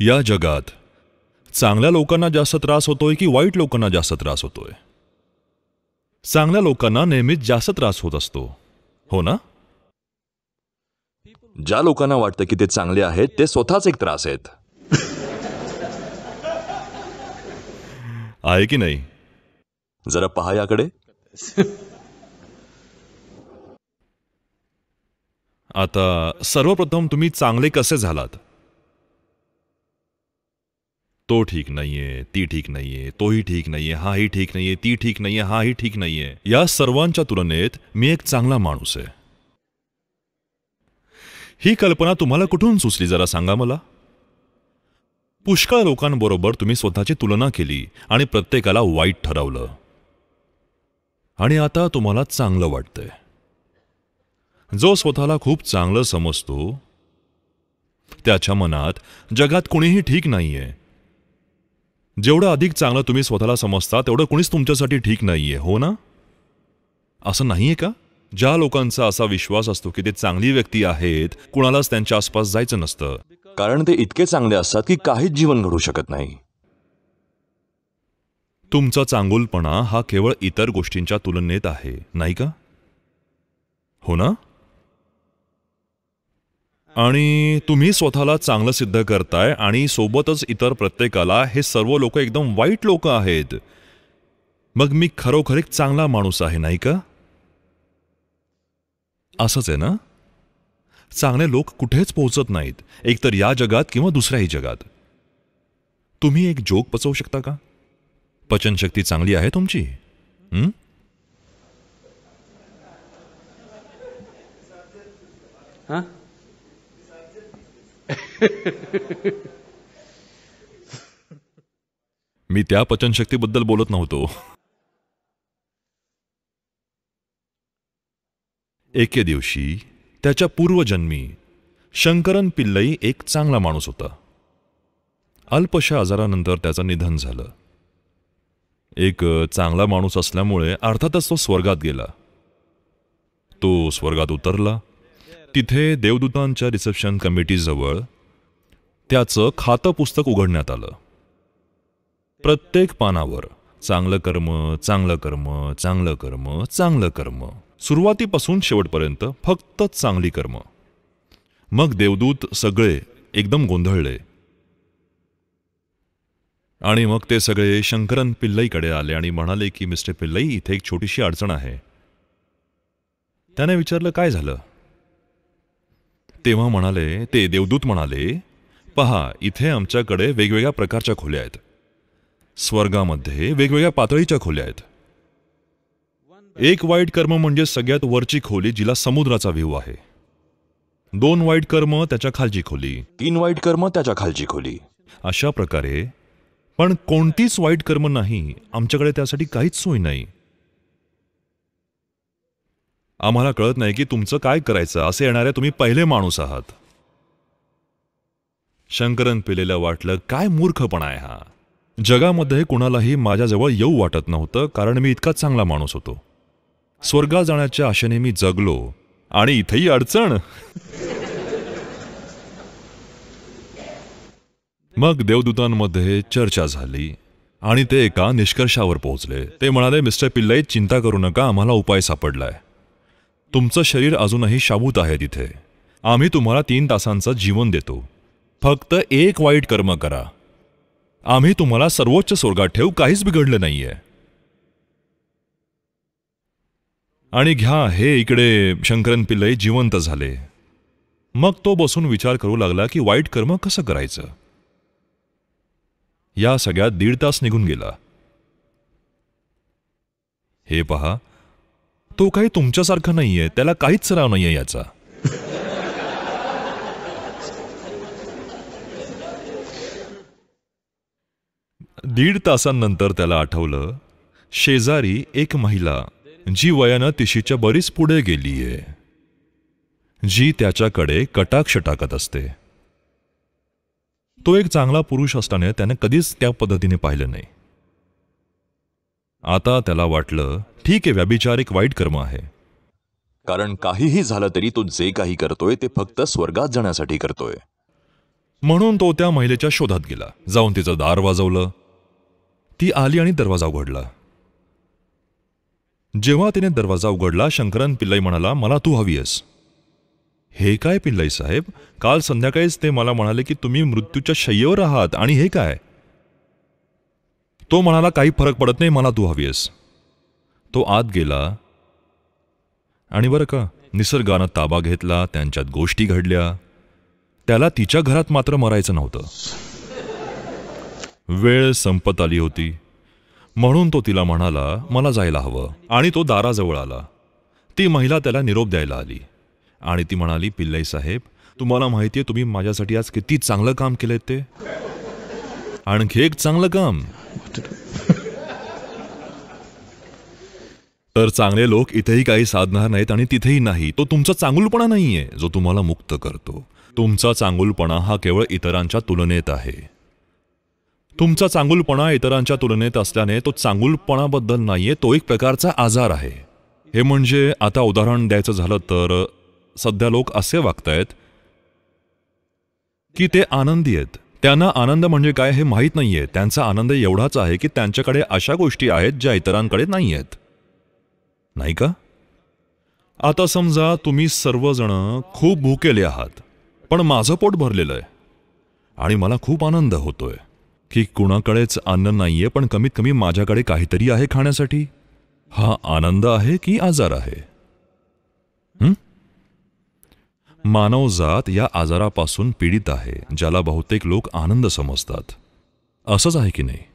या जगात चांगल्या लोकांना जास्त त्रास होतोय की वाईट लोकांना जास्त त्रास होतोय चांगल्या लोकांना नेहमीच जास्त त्रास होत असतो हो ना ज्या लोकांना वाटतं की ते चांगले आहेत ते स्वतःच एक त्रास आहेत आहे की नाही जरा पहा याकडे आता सर्वप्रथम तुम्ही चांगले कसे झालात तो ठीक नाहीये ती ठीक नाहीये तोही ठीक नाहीये हाही ठीक आहे ती ठीक नाहीये हाही ठीक नाहीये या सर्वांच्या तुलनेत मी एक चांगला माणूस आहे ही कल्पना तुम्हाला कुठून सुचली जरा सांगा मला पुष्कळ लोकांबरोबर तुम्ही स्वतःची तुलना केली आणि प्रत्येकाला वाईट ठरवलं आणि आता तुम्हाला चांगलं वाटतंय जो स्वतःला खूप चांगलं समजतो त्याच्या मनात जगात कुणीही ठीक नाहीये जेवढं अधिक चांगलं तुम्ही स्वतःला समजता तेवढं कुणीच तुमच्यासाठी ठीक नाही आहे हो ना असं नाही आहे का ज्या लोकांचा असा विश्वास असतो की ते चांगली व्यक्ती आहेत कुणालाच त्यांच्या आसपास जायचं नसतं कारण ते इतके चांगले असतात की काहीच जीवन घडू शकत नाही तुमचा चांगुलपणा हा केवळ इतर गोष्टींच्या तुलनेत आहे नाही का हो ना आणि तुम्ही स्वतःला चांगलं सिद्ध करताय आणि सोबतच इतर प्रत्येकाला हे सर्व लोक एकदम वाईट लोक आहेत मग मी खरोखर एक चांगला माणूस आहे नाही का असंच आहे ना चांगले लोक कुठेच पोहोचत नाहीत एकतर या जगात किंवा दुसऱ्याही जगात तुम्ही एक जोक पचवू शकता का पचनशक्ती चांगली आहे तुमची हां मी त्या पचनशक्तीबद्दल बोलत नव्हतो एके दिवशी त्याच्या पूर्वजन्मी शंकरन पिल्लई एक चांगला माणूस होता अल्पशा आजारानंतर त्याचं निधन झालं एक चांगला माणूस असल्यामुळे अर्थातच तो स्वर्गात गेला तो स्वर्गात उतरला तिथे देवदूतांच्या रिसेप्शन कमिटीजवळ त्याचं खातं पुस्तक उघडण्यात आलं प्रत्येक पानावर चांगलं कर्म चांगलं कर्म चांगलं कर्म चांगलं कर्म सुरुवातीपासून शेवटपर्यंत फक्त चांगली कर्म मग देवदूत सगळे एकदम गोंधळले आणि मग ते सगळे शंकरन पिल्लईकडे आले आणि म्हणाले की मिस्टर पिल्लई इथे एक छोटीशी अडचण आहे त्याने विचारलं काय झालं तेव्हा म्हणाले ते देवदूत म्हणाले पहा इथे आमच्याकडे वेगवेगळ्या प्रकारच्या खोल्या आहेत स्वर्गामध्ये वेगवेगळ्या पातळीच्या खोल्या आहेत एक वाईट कर्म म्हणजे सगळ्यात वरची खोली जिला समुद्राचा व्ह्यू आहे दोन वाईट कर्म त्याच्या खालची खोली तीन वाईट कर्म त्याच्या खालची खोली अशा प्रकारे पण कोणतीच वाईट कर्म नाही आमच्याकडे त्यासाठी काहीच सोय नाही आम्हाला कळत नाही की तुमचं काय करायचं असे येणारे तुम्ही पहिले माणूस आहात शंकरन पिलेला वाटलं काय मूर्खपणा आहे हा जगामध्ये कुणालाही माझ्याजवळ येऊ वाटत नव्हतं कारण मी इतका चांगला माणूस होतो स्वर्गा जाण्याच्या आशेने मी जगलो आणि इथेही अडचण मग देवदूतांमध्ये चर्चा झाली आणि ते एका निष्कर्षावर पोहोचले ते म्हणाले मिस्टर पिल्लाई चिंता करू नका आम्हाला उपाय सापडलाय तुमचं शरीर अजूनही शाबूत आहे तिथे आम्ही तुम्हाला तीन तासांचं जीवन देतो फक्त एक वाईट कर्म करा आम्ही तुम्हाला सर्वोच्च स्वर्गात ठेवू काहीच बिघडलं नाहीये आणि घ्या हे इकडे शंकरन पिल्लई जिवंत झाले मग तो बसून विचार करू लागला की वाईट कर्म कसं करायचं या सगळ्यात दीड तास निघून गेला हे पहा तो काही तुमच्यासारखा नाहीये त्याला काहीच सराव नाहीये याचा दीड तासांनंतर त्याला आठवलं शेजारी एक महिला जी वयानं तिशीच्या बरीच पुढे गेलीये जी त्याच्याकडे कटाक्ष टाकत असते तो एक चांगला पुरुष असताना त्याने कधीच त्या पद्धतीने पाहिलं नाही आता त्याला वाटलं ठीक आहे एक वाईट कर्म आहे कारण काहीही झालं तरी तो जे काही करतोय ते फक्त स्वर्गात जाण्यासाठी करतोय म्हणून तो त्या महिलेच्या शोधात गेला जाऊन तिचं दार वाजवलं ती आली आणि दरवाजा उघडला जेव्हा तिने दरवाजा उघडला शंकरन पिल्लाई म्हणाला मला तू हवी आहेस हे काय पिल्लाई साहेब काल संध्याकाळीच ते मला म्हणाले की तुम्ही मृत्यूच्या शय्येवर आहात आणि हे काय तो म्हणाला काही फरक पडत नाही मला तू हवी आहेस तो आत गेला आणि बरं का निसर्गानं ताबा घेतला त्यांच्यात गोष्टी घडल्या त्याला तिच्या घरात मात्र मरायचं नव्हतं वेळ संपत आली होती म्हणून तो तिला म्हणाला मला जायला हवं आणि तो दाराजवळ आला ती महिला त्याला निरोप द्यायला आली आणि ती म्हणाली पिल्लई साहेब तुम्हाला माहिती आहे तुम्ही माझ्यासाठी आज किती चांगलं काम केलंय ते आणखी एक चांगलं काम तर चांगले लोक इथेही काही साधणार नाहीत आणि तिथेही नाही तो तुमचा चांगुलपणा नाहीये जो तुम्हाला मुक्त करतो तुमचा चांगुलपणा हा केवळ इतरांच्या तुलनेत आहे तुमचा चांगुलपणा इतरांच्या तुलनेत असल्याने तो चांगुलपणाबद्दल नाहीये तो एक प्रकारचा आजार आहे हे म्हणजे आता उदाहरण द्यायचं झालं तर सध्या लोक असे वागतायत की ते आनंदी आहेत त्यांना आनंद म्हणजे काय हे माहीत नाहीये त्यांचा आनंद एवढाच आहे की त्यांच्याकडे अशा गोष्टी आहेत ज्या इतरांकडे नाही आहेत नाही का आता समजा तुम्ही सर्वजण खूप भूकेले आहात पण माझं पोट भरलेलं आहे आणि मला खूप आनंद होतोय की कुणाकडेच अन्न नाहीये पण कमीत कमी माझ्याकडे काहीतरी आहे खाण्यासाठी हा आनंद आहे की आजार आहे मानवजात या आजारापासून पीडित आहे ज्याला बहुतेक लोक आनंद समजतात असंच आहे की नाही